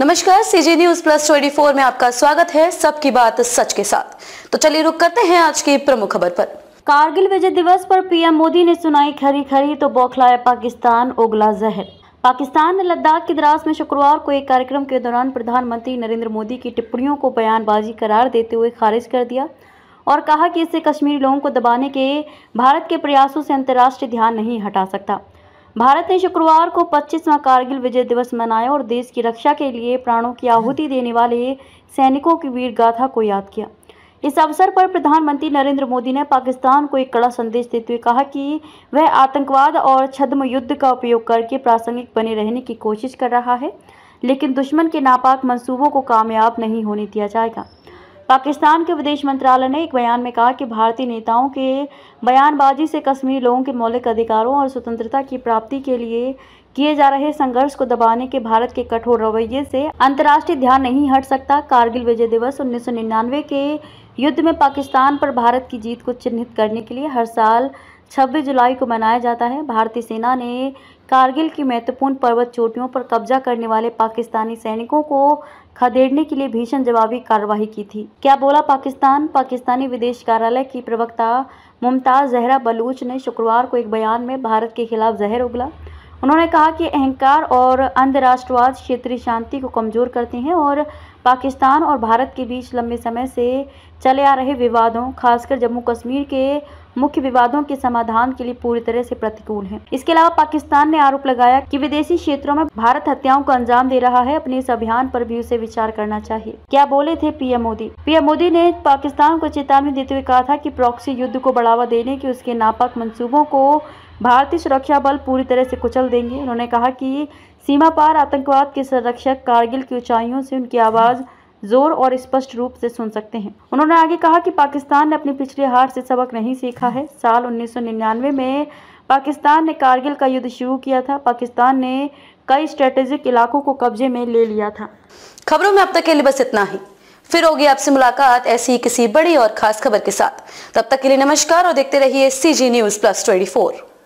नमस्कार CG news plus 24 में आपका स्वागत है सबकी बात सच के साथ तो चलिए रुक करते हैं आज की प्रमुख खबर पर कारगिल विजय दिवस पर पीएम मोदी ने सुनाई खरी खरी तो बौखलाया पाकिस्तान उगला जहर पाकिस्तान ने लद्दाख के द्रास में शुक्रवार को एक कार्यक्रम के दौरान प्रधानमंत्री नरेंद्र मोदी की टिप्पणियों को बयानबाजी करार देते हुए खारिज कर दिया और कहा कि इससे कश्मीरी लोगों को दबाने के भारत के प्रयासों से अंतर्राष्ट्रीय ध्यान नहीं हटा सकता भारत ने शुक्रवार को 25वां कारगिल विजय दिवस मनाया और देश की रक्षा के लिए प्राणों की आहुति देने वाले सैनिकों की वीर गाथा को याद किया इस अवसर पर प्रधानमंत्री नरेंद्र मोदी ने पाकिस्तान को एक कड़ा संदेश देते हुए कहा कि वह आतंकवाद और छद्म युद्ध का उपयोग करके प्रासंगिक बने रहने की कोशिश कर रहा है लेकिन दुश्मन के नापाक मंसूबों को कामयाब नहीं होने दिया जाएगा पाकिस्तान के विदेश मंत्रालय ने एक बयान में कहा कि भारतीय नेताओं के बयानबाजी से कश्मीरी लोगों के मौलिक अधिकारों और स्वतंत्रता की प्राप्ति के लिए किए जा रहे संघर्ष को दबाने के भारत के कठोर रवैये से अंतर्राष्ट्रीय ध्यान नहीं हट सकता कारगिल विजय दिवस उन्नीस के युद्ध में पाकिस्तान पर भारत की जीत को चिन्हित करने के लिए हर साल 26 जुलाई को मनाया जाता है भारतीय सेना ने कारगिल की महत्वपूर्ण पर्वत चोटियों पर कब्जा करने वाले पाकिस्तानी सैनिकों को खदेड़ने के लिए भीषण जवाबी कार्रवाई की थी क्या बोला पाकिस्तान पाकिस्तानी विदेश कार्यालय की प्रवक्ता मुमताज़ जहरा बलूच ने शुक्रवार को एक बयान में भारत के खिलाफ जहर उगला उन्होंने कहा कि अहंकार और अंधराष्ट्रवाद क्षेत्रीय शांति को कमज़ोर करते हैं और पाकिस्तान और भारत के बीच लंबे समय से चले आ रहे विवादों खासकर जम्मू कश्मीर के मुख्य विवादों के समाधान के लिए पूरी तरह से प्रतिकूल है इसके अलावा पाकिस्तान ने आरोप लगाया कि विदेशी क्षेत्रों में भारत हत्याओं को अंजाम दे रहा है अपने इस अभियान पर भी उसे विचार करना चाहिए क्या बोले थे पीएम मोदी पीएम मोदी ने पाकिस्तान को चेतावनी देते हुए कहा था की प्रोक्सी युद्ध को बढ़ावा देने के उसके नापाक मंसूबों को भारतीय सुरक्षा बल पूरी तरह से कुचल देंगे उन्होंने कहा कि सीमा पार आतंकवाद के संरक्षक कारगिल की ऊंचाइयों से उनकी आवाज़ जोर और स्पष्ट रूप से सुन सकते हैं उन्होंने आगे कहा कि पाकिस्तान ने अपनी पिछली हार से सबक नहीं सीखा है साल 1999 में पाकिस्तान ने कारगिल का युद्ध शुरू किया था पाकिस्तान ने कई स्ट्रेटेजिक इलाकों को कब्जे में ले लिया था खबरों में अब तक के लिए बस इतना ही फिर होगी आपसे मुलाकात ऐसी किसी बड़ी और खास खबर के साथ तब तक के लिए नमस्कार और देखते रहिए C G news plus twenty